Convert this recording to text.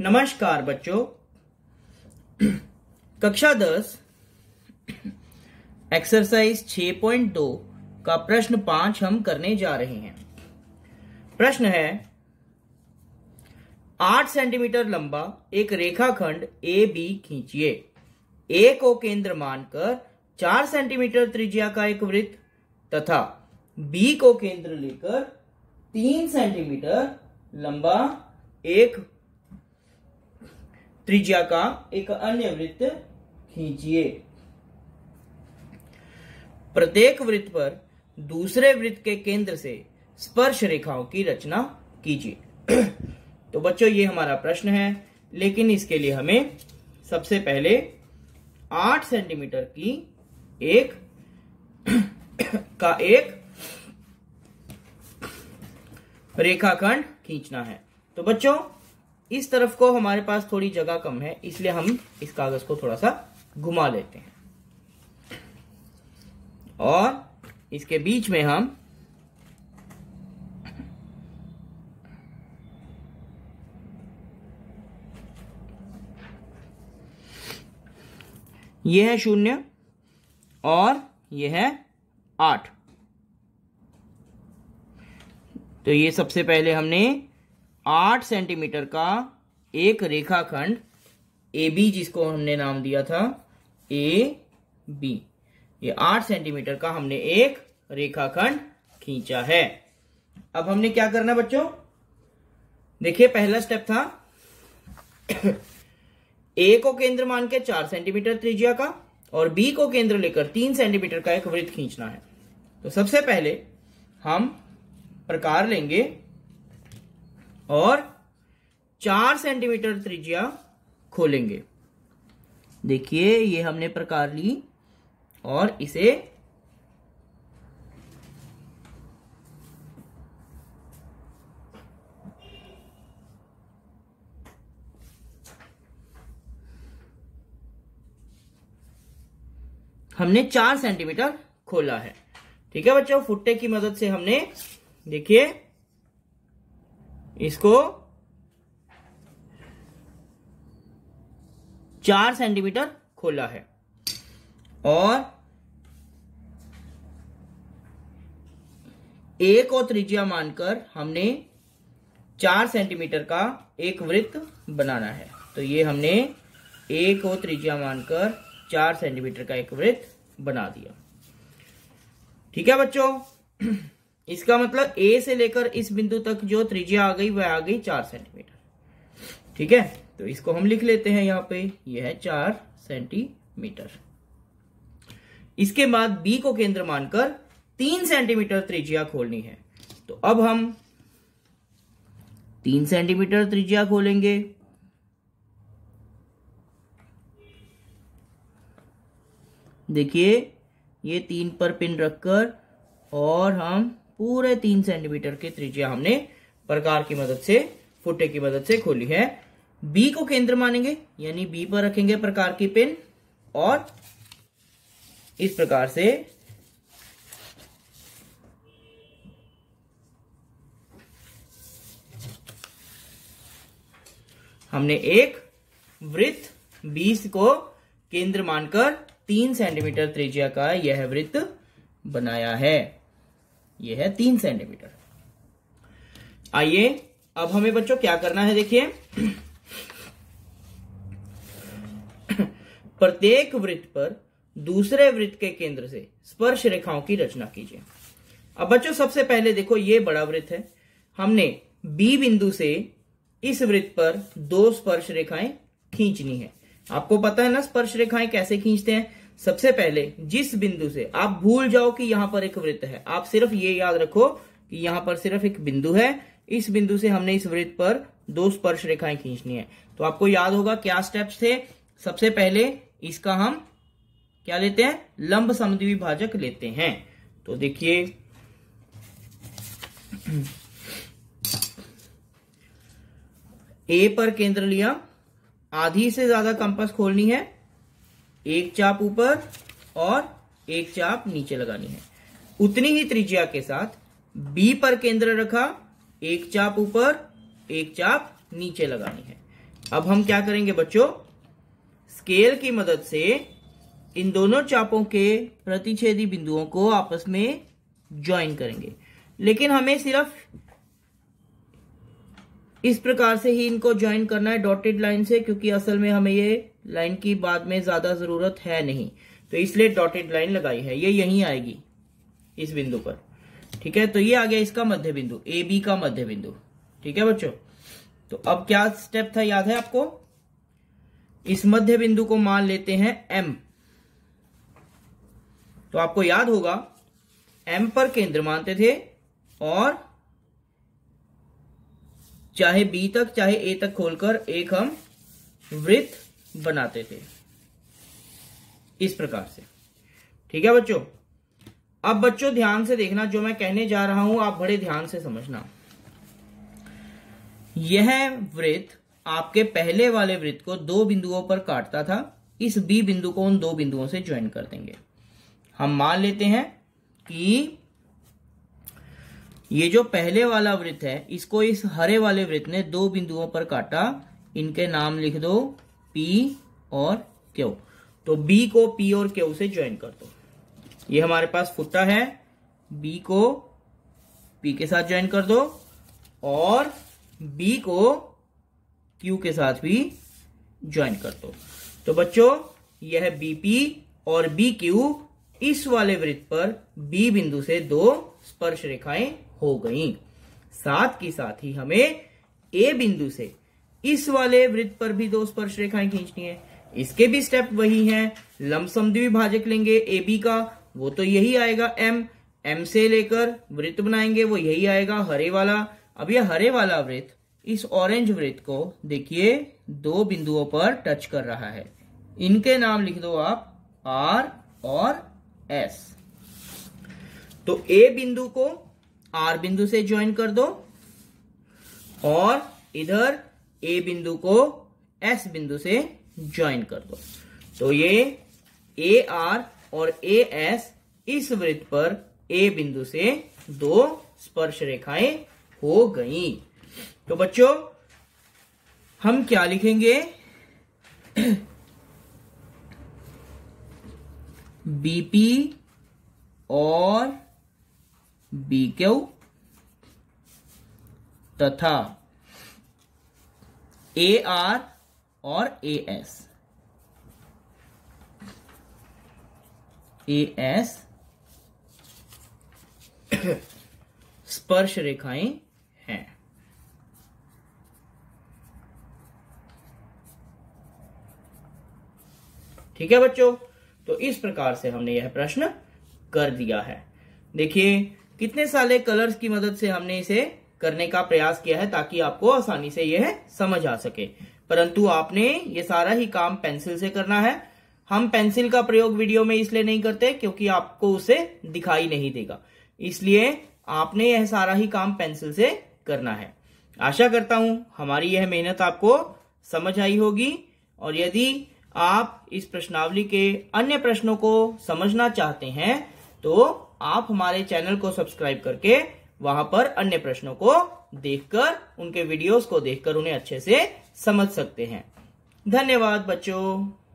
नमस्कार बच्चों कक्षा दस एक्सरसाइज 6.2 का प्रश्न पांच हम करने जा रहे हैं प्रश्न है आठ सेंटीमीटर लंबा एक रेखाखंड ए बी खींचिए ए को केंद्र मानकर चार सेंटीमीटर त्रिज्या का एक वृत्त तथा बी को केंद्र लेकर तीन सेंटीमीटर लंबा एक त्रिज्या का एक अन्य वृत्त खींचिए प्रत्येक वृत्त पर दूसरे वृत्त के केंद्र से स्पर्श रेखाओं की रचना कीजिए तो बच्चों ये हमारा प्रश्न है लेकिन इसके लिए हमें सबसे पहले आठ सेंटीमीटर की एक का एक रेखाखंड खींचना है तो बच्चों इस तरफ को हमारे पास थोड़ी जगह कम है इसलिए हम इस कागज को थोड़ा सा घुमा लेते हैं और इसके बीच में हम यह है शून्य और यह है आठ तो ये सबसे पहले हमने आठ सेंटीमीटर का एक रेखाखंड ए बी जिसको हमने नाम दिया था ए बी ये आठ सेंटीमीटर का हमने एक रेखाखंड खींचा है अब हमने क्या करना बच्चों देखिए पहला स्टेप था ए को केंद्र मान के चार सेंटीमीटर त्रिज्या का और बी को केंद्र लेकर तीन सेंटीमीटर का एक वृत्त खींचना है तो सबसे पहले हम प्रकार लेंगे और चार सेंटीमीटर त्रिज्या खोलेंगे देखिए ये हमने प्रकार ली और इसे हमने चार सेंटीमीटर खोला है ठीक है बच्चों फुट्टे की मदद से हमने देखिए इसको चार सेंटीमीटर खोला है और एक और त्रिज्या मानकर हमने चार सेंटीमीटर का एक वृत्त बनाना है तो ये हमने एक और त्रिज्या मानकर चार सेंटीमीटर का एक वृत्त बना दिया ठीक है बच्चों इसका मतलब ए से लेकर इस बिंदु तक जो त्रिज्या आ गई वह आ गई चार सेंटीमीटर ठीक है तो इसको हम लिख लेते हैं यहां पे यह है चार सेंटीमीटर इसके बाद बी को केंद्र मानकर तीन सेंटीमीटर त्रिज्या खोलनी है तो अब हम तीन सेंटीमीटर त्रिज्या खोलेंगे देखिए ये तीन पर पिन रखकर और हम पूरे तीन सेंटीमीटर के त्रिज्या हमने प्रकार की मदद से फुटे की मदद से खोली है बी को केंद्र मानेंगे यानी बी पर रखेंगे प्रकार की पेन और इस प्रकार से हमने एक वृत्त बीस को केंद्र मानकर तीन सेंटीमीटर त्रिज्या का यह वृत्त बनाया है ये है तीन सेंटीमीटर आइए अब हमें बच्चों क्या करना है देखिए प्रत्येक वृत्त पर दूसरे वृत्त के केंद्र से स्पर्श रेखाओं की रचना कीजिए अब बच्चों सबसे पहले देखो ये बड़ा वृत्त है हमने बी बिंदु से इस वृत्त पर दो स्पर्श रेखाएं खींचनी है आपको पता है ना स्पर्श रेखाएं कैसे खींचते हैं सबसे पहले जिस बिंदु से आप भूल जाओ कि यहां पर एक वृत्त है आप सिर्फ ये याद रखो कि यहां पर सिर्फ एक बिंदु है इस बिंदु से हमने इस वृत्त पर दो स्पर्श रेखाएं खींचनी है तो आपको याद होगा क्या स्टेप्स थे सबसे पहले इसका हम क्या लेते हैं लंब समद्विभाजक लेते हैं तो देखिए ए पर केंद्र लिया आधी से ज्यादा कंपास खोलनी है एक चाप ऊपर और एक चाप नीचे लगानी है उतनी ही त्रिज्या के साथ बी पर केंद्र रखा एक चाप ऊपर एक चाप नीचे लगानी है अब हम क्या करेंगे बच्चों स्केल की मदद से इन दोनों चापों के प्रतिच्छेदी बिंदुओं को आपस में ज्वाइन करेंगे लेकिन हमें सिर्फ इस प्रकार से ही इनको ज्वाइन करना है डॉटेड लाइन से क्योंकि असल में हमें ये लाइन की बाद में ज्यादा जरूरत है नहीं तो इसलिए डॉटेड लाइन लगाई है ये यहीं आएगी इस बिंदु पर ठीक है तो ये आ गया इसका मध्य बिंदु ए बी का मध्य बिंदु ठीक है बच्चों तो अब क्या स्टेप था याद है आपको इस मध्य बिंदु को मान लेते हैं एम तो आपको याद होगा एम पर केंद्र मानते थे और चाहे बी तक चाहे ए तक खोलकर एक हम वृत्त बनाते थे इस प्रकार से ठीक है बच्चों अब बच्चों ध्यान से देखना जो मैं कहने जा रहा हूं आप बड़े ध्यान से समझना यह वृत्त आपके पहले वाले वृत्त को दो बिंदुओं पर काटता था इस बी बिंदु को उन दो बिंदुओं से ज्वाइन कर देंगे हम मान लेते हैं कि ये जो पहले वाला वृत्त है इसको इस हरे वाले वृत्त ने दो बिंदुओं पर काटा इनके नाम लिख दो पी और क्यू तो बी को पी और क्यू से ज्वाइन कर दो ये हमारे पास फुट्टा है बी को पी के साथ ज्वाइन कर दो और बी को क्यू के साथ भी ज्वाइन कर दो तो बच्चों यह बीपी और बी क्यू इस वाले वृत्त पर बी बिंदु से दो स्पर्श रेखाएं हो गई साथ के साथ ही हमें ए बिंदु से इस वाले वृत्त पर भी दो स्पर्श रेखाएं खींचनी है इसके भी स्टेप वही है लमसम द्विभाजक लेंगे ए बी का वो तो यही आएगा एम एम से लेकर वृत्त बनाएंगे वो यही आएगा हरे वाला अब ये हरे वाला वृत्त इस ऑरेंज वृत्त को देखिए दो बिंदुओं पर टच कर रहा है इनके नाम लिख दो आप आर और एस तो ए बिंदु को आर बिंदु से ज्वाइन कर दो और इधर ए बिंदु को एस बिंदु से ज्वाइन कर दो तो ये ए आर और ए एस इस वृत्त पर ए बिंदु से दो स्पर्श रेखाएं हो गई तो बच्चों हम क्या लिखेंगे बीपी और बीक्यू तथा ए आर और ए एस ए एस स्पर्श रेखाएं हैं ठीक है बच्चों तो इस प्रकार से हमने यह प्रश्न कर दिया है देखिए कितने सारे कलर्स की मदद से हमने इसे करने का प्रयास किया है ताकि आपको आसानी से यह समझ आ सके परंतु आपने ये सारा ही काम पेंसिल से करना है हम पेंसिल का प्रयोग वीडियो में इसलिए नहीं करते क्योंकि आपको उसे दिखाई नहीं देगा इसलिए आपने यह सारा ही काम पेंसिल से करना है आशा करता हूं हमारी यह मेहनत आपको समझ आई होगी और यदि आप इस प्रश्नावली के अन्य प्रश्नों को समझना चाहते हैं तो आप हमारे चैनल को सब्सक्राइब करके वहां पर अन्य प्रश्नों को देखकर उनके वीडियोस को देखकर उन्हें अच्छे से समझ सकते हैं धन्यवाद बच्चों